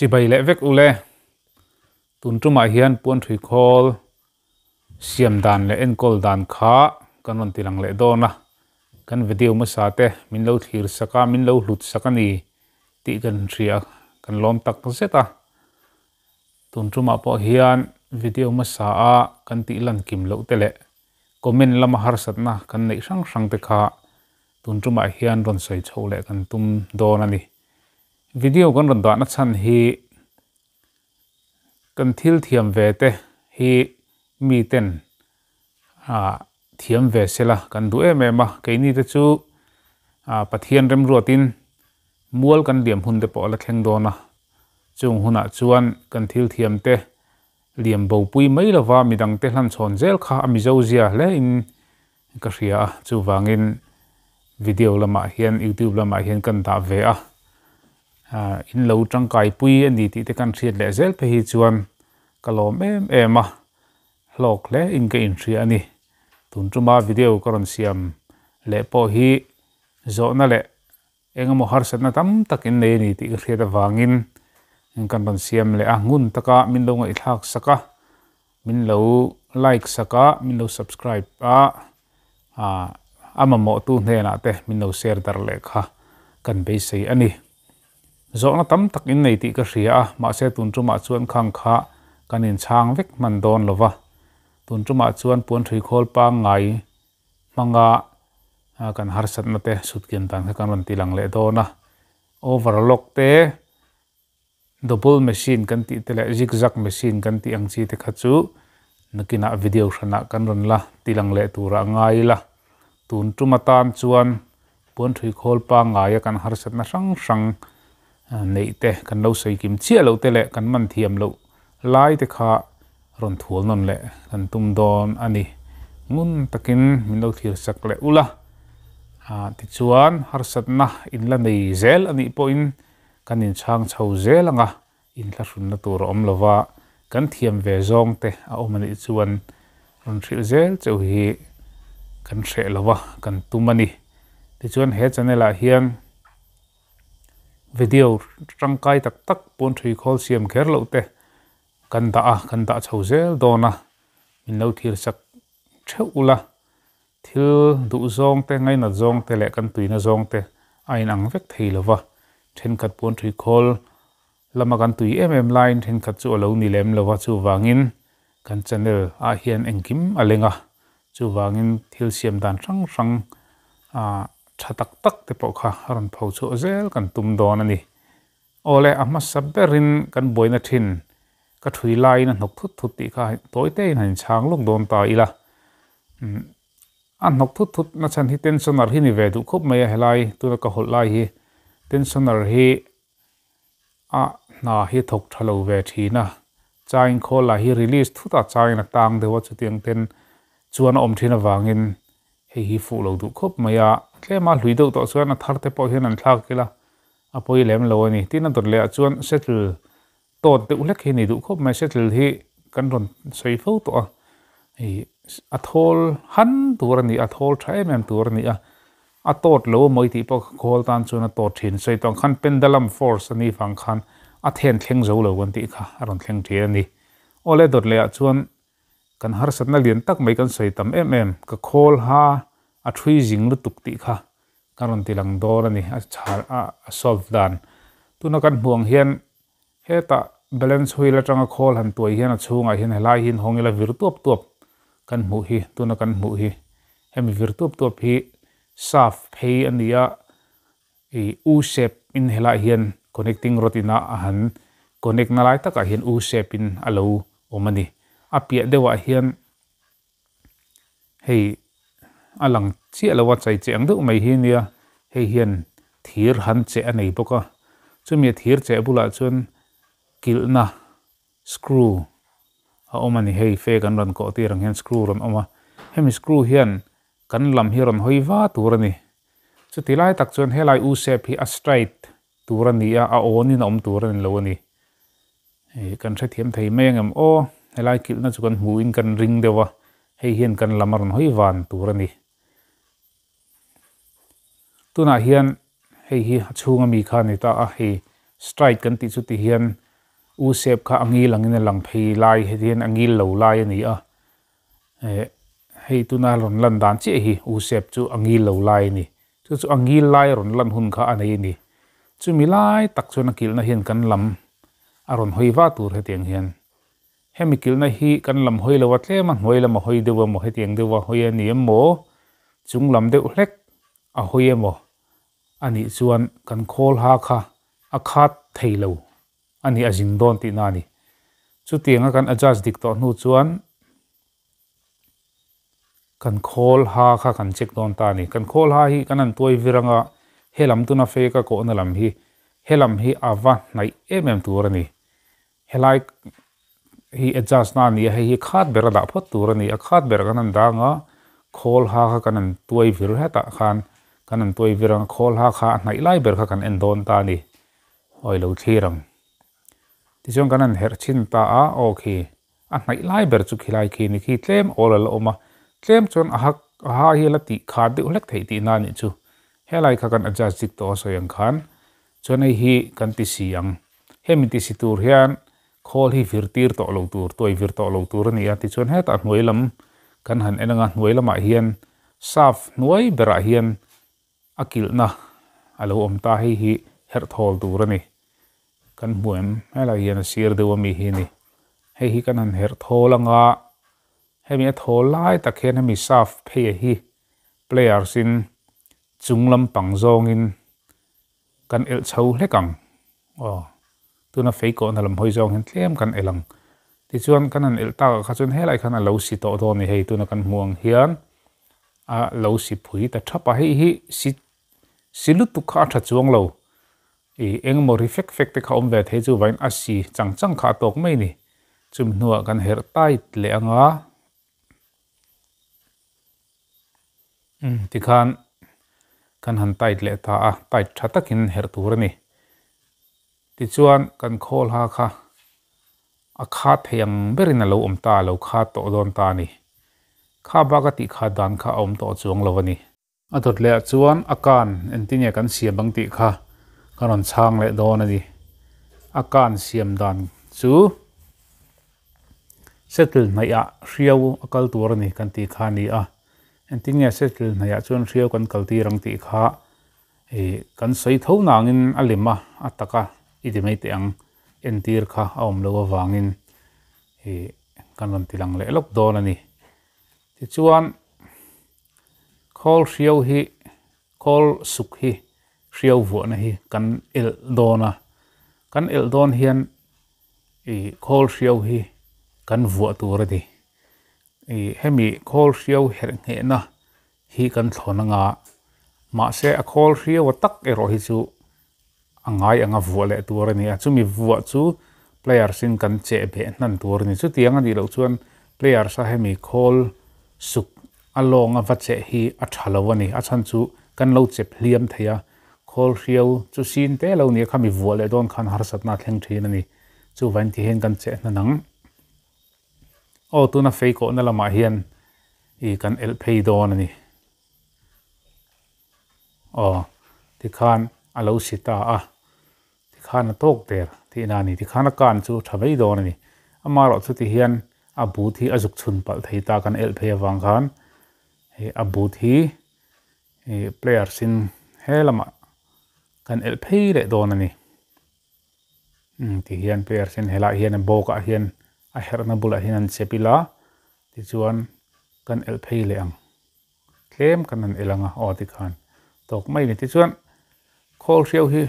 chỉ bày lẽ vek ule tun tu mai hiền, puan thui khol siam đàn le en kol dan kha kan ron tilang le do na kan video ma sa te min lo thir saka min lo hlut saka ni ti kan thria kan lom tắc, pa se ta tun tu ma po hiền. video ma sa à. kan ti lan kim lâu te le comment lama har sat na kan nei sang sang te kha tun tu ma hian ron sai chho le kan tum don đi video kan ron dana chan hi kan thil thiam ve te hi mi ten a à, thiam ve sela kan du em em a à, à te chu a pathian rem ruatin mual kan liam hun te po la thleng dona chung huna chuan kan thil thiam te liam bo pui mai lova midang te hlan chon zel kha ami zo zia le in ka hria à. chu wangin video lama hian youtube lama hian cần ta về à À, in lo tang kai pui ani ti te kan thiat le zel pe hi chuan kalom em em a hlok le in ka in thri ani tun tuma video karon siam le po à, hi zo na le engamo har sat na tam takin nei ni ti thriat awangin in kan ban siam le angun taka min lo ngai thak saka min lo like saka min lo subscribe a a ama mo tu hne na te min lo share dar le kha kan be sei ani nó tắm tak in này tih ka hria à mà se tun chu ma chuan khang kha kan in chang vek man don lova tun chu ma chuan puan thui khol pa ngai manga kan har sat na te sut kin tang kan ran ti lang lệ do na overlock te double machine kan ti te le zigzag machine kan ti ang chi te kha chu nakina video hrana ah kan ron la tilang le tura ngai la tun chu matan chuan puan thui khol pa ngai kan har sat na sang sang À, nei te cần lo sei kim chia lo te le cần mặn thiam lo lai te kha ron thua non le kan tum don ani ngun takin min lo thir sak le ula a à, ti chuan har sat na in la nei zel anh đi po in cần in chang chho zel anga in la run na tur om lova kan thiam ve zong te a om đi chuan ron thil zel chho hi kan thre lova kan tumani ti chuan he là ah hiền video trangkai tak tak pon thui khol siam kher lo te kan da a kan da chho zel dona min lo thir sak theu ula thil du zong te ngai na zong te le kan tuina zong te ain ang vek thei trên then kat pon thui khol lama kan tui em em trên line then lâu chu lo ni lem lova vang in kan channel a hian engkim alenga chu wangin thil siam dan rang rang a chatak tak te pawh kha ron pho chu zel kan tum don ani ole ama saberin kan boina thin ka thui lai na nok thut thut ti kha toy te in han chang lok don ta ila hmm. an nok thut thut na chan hi tensioner hi ni ve du khop mai helai tu ka hol lai hi tensioner hi a na hi thok thalo ve thi na chain kho la hi release thu ta chain na tang dewa chu tiang ten chuan om thina wangin hei hi fu lo du khop maya tle ma hlui deuh tawh chuan a thar te pawh hian an thlak kila a pawi lem lo ani tin a dawt leh a chuan settle tawt deuh hlek hi ni duh khawp mai settle thì kan rawn sei fo tawh a hei a thawl han tur ani a trái tha em em à, ani a a tawt lo mawi tih pawh khawl tan chuan a tawt thin sei tawng khan pendulum force ani fang khan a then thleng zo lo kan tih kha a rawn thleng thi ani ole dawt leh a chuan kan har satna lian tak mai kan sei tam em em ka khawl ha อัตรีจิงรุตุกติค่ะการันตีหลังโดนนี่อาจาอาสอบดานตัวนักการเมืงเฮียนเฮต้าเบลนส์ฮุยและจังก์คอลหันตัวเฮียนช่วงไอเฮียนไล่เฮียนห้องเล่วิรุตุบตุบกันมุฮีตัวนักการมุฮีเฮมีวิรุตุบตัวฮีซาฟเพย์อันนี้อ่ะอูเซปอินเฮลัยเฮียน connecting รถินาหัน connect นั่นแหละตักเฮียนอูเซปอินอะลรูโอมันนี่อพยเดี๋ยวเฮียนเฮ้ a lang chia lo wa chai cheng deuh mai hi nia hei hian thir han che a nei bawk a chu mi thir che bula chuan kilna screw a awm ani hei fe kan ran ko ti rang hian screw ron awma hemi screw hian kan lam hi ron hoi va tur ani chu tilai tak chuan helai u shape hi a straight tur ani a a on in om tur ani lo ani e kan thre thiam thei meng o helai kilna chu kan hu in kan ring dewa hei hian kan lamaron hoi van turani tuna hian hei hi chunga mi kha ni ta a à, hei strike kan ti chu ti hian u sep kha angi langin lang phei lai he hian angi à, lo lai ani a à. hei tuna ron lan dan chi hi u sep chu angi lo lai ni chu chu angi lai ron lan hun kha anei ni chu mi lai tak chu na kil na hian kan lam aron hoiwa tur he tiang hian hemi kilna hi kan lam hoi lo atle man hoi lam hoi dewa mo hetiang dewa hoi ani emo chung lam de hlek a hoi emo ani chuan kan khol ha kha a khat theilo ani ajin don ti na ni chu tianga kan adjust dik to nu chuan kan khol ha kha kan check don ta ni kan khol ha hi kan an toy viranga helam tuna fe ka ko na lam hi helam hi awa nai emem tur ni helai hi adjust na ni hi khat ber da phot tur ni a khat ber kan da nga khol ha kha kan an tuai vir ha ta khan kan an tuai vir ang khol ha kha nai lai ber kha kan en don ta ni oi lo thirang ti jong kan an her chin ta a o khi a nai lai ber chu khilai khi ni khi tlem ol al oma tlem chon a hak ha hi la ti kha de ulek thei ti na ni chu helai kha kan adjust dik to so yang khan chon hi kan ti siang hemi ti si tur hian khol hi virtir to lo tur toi vir to lo tur ni ati chon het a hnuai lam kan han enanga hnuai lama hian saf nuai bera hian akil na alo om ta hi hi her thol tur ni kan buem hela hian sir de mi hi ni he hi kan han her tholanga he mi thol lai takhen he mi saf phe hi player sin chunglam pangzongin kan el chho lekang oh tuna feiko an alam hoi zong hin tlem kan elang ti chuan kan an el ta kha chun helai khan a lo si to do ni hei tuna kan muang hian a lo si phui ta thapa hei hi si silu tu kha tha chuang lo e eng mo ri fek fek te kha om ve the chu vain a si chang chang kha tok mai ni chum hnua kan her tai tle anga hmm, ti khan kan han tai tle ta a tai tha takin her tur ni ติชวนกันโคลหาค่ะอาคาเทียงเบรินาเรอมตาโลาคาโตโดนตานี่ข้าบากติข้าดันข้าอมโตจวงเราวันนี้อดทนเละชวนอาการอันที่เนี่ยกันเสียบังติค่ะกันอนช่างเละโดนนี่อาการเสียมดันซูเซติลในายะเชียวอากาตัวนี้กันตีขานี้อ่ะอันที่เนี่ยเซติลนายะชวนเชียวกันกัลตีรังติข้าเอ้กันใส่เท่านางอินอลิมะอัตตะกะอิตีไม่ตียงเอ็นทีร์ค่ะเอาผมเลูกวางินเฮกันวันที่หลังเลยล็อกดอลนี่ที่ชวน call เชียวฮี call สุขฮีเชียววัวนะฮีกันเอลดอลนะกันเอลดนเฮียนเฮ call เชียวฮีกันวัวตัวระทีเฮให้มี call เชียวเห็นเห็นนะฮีกันสอนงามาเสีย call เชียววัตักเอรอฮิจู angai anga vuah leh tur ani a chumi vuah chu players in kan che be nan tur ni chu tiang ani lo chuan players a hemi khol alo along vật chế hi a thalo ani a chan chu kan lo chep hliam theia khol riau chu sin te lo ni khami vuah le don khan har satna thleng thin ani chu van ti hen kan che nanang o tuna feiko na lama hian i kan el phei này, ani thì tikhan alo sita a ทานตกเตอร์ที่นานี่ที่ขานการชูทวีดอนนี่อามาเราสุดที่เฮียนอาบูที่อาจุกชุนปัลไทยตากันเอลเพย์วังขันเฮอาบูที่เพลเยอร์ซินเฮลมากันเอลเพย์เลดอนนี่ที่เฮียนเพลเยอร์ซินเฮลาเฮียนโบกเฮียนอาเฮร์นบุลเฮียนเซปิลาที่ชวนกันเอลเพย์เลี้ยงเคลมกันนั่นเอลังอ่ะออติคานตกไม่นี่ที่ชวนโคลเชียวฮี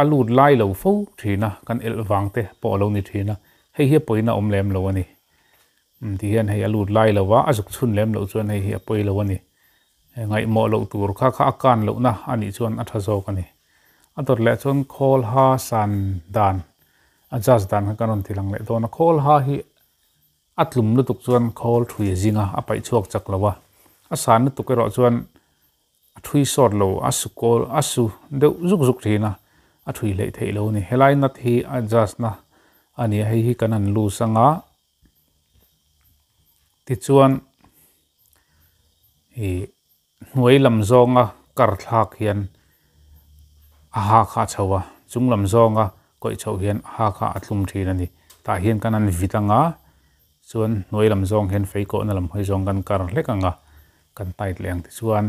alut lai lo fo thina kan el wang te po lo ni thina hei hi poina om lem lo ani hmm, ti hian hei alut lai lo wa azuk chhun lem lo chuan hei hi poi lo ani eh, ngai mo lo tur kha kha akan lo na ani chuan atha zawk ani ator le chuan khol ha san dan ajas dan kanon tilang le dona khol ha hi atlum nu tuk chuan khol thui zinga apai chuak chak lawa asan nu tuk e ro chuan thui sor lo asukol asu deuh zuk zuk thina a thui le thei lo ni helai na thi adjust na ani hei hi kanan lu sanga ti chuan hi hnuai lam zonga kar thlak hian a ha kha chowa chung lam zonga koi chho hian ha kha atlum thin ani ta hian kanan vitanga chuan hnuai lam zong hian fei ko na lam hoi zong kan kar hlekanga kan tait leng ti chuan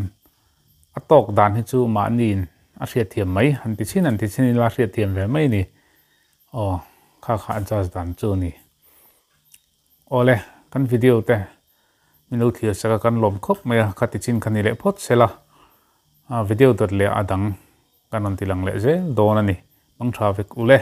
atok dan hi chu ma nin อาเียเทียมไหมอันที่ชินอันที่ชินลาเสียเทียมแบบไม่นี่อ๋อข้าข้าอันจะสังจูนี่โอเล่กันวิดีโอแต่มินูเทียสักกันลมครบเมื่อขัดชินคันนี้เลกพอดเสละวิดีโอตัวเลยอดังกันอันที่หลังเละเจโดนนี่มังทราฟิกอุเล่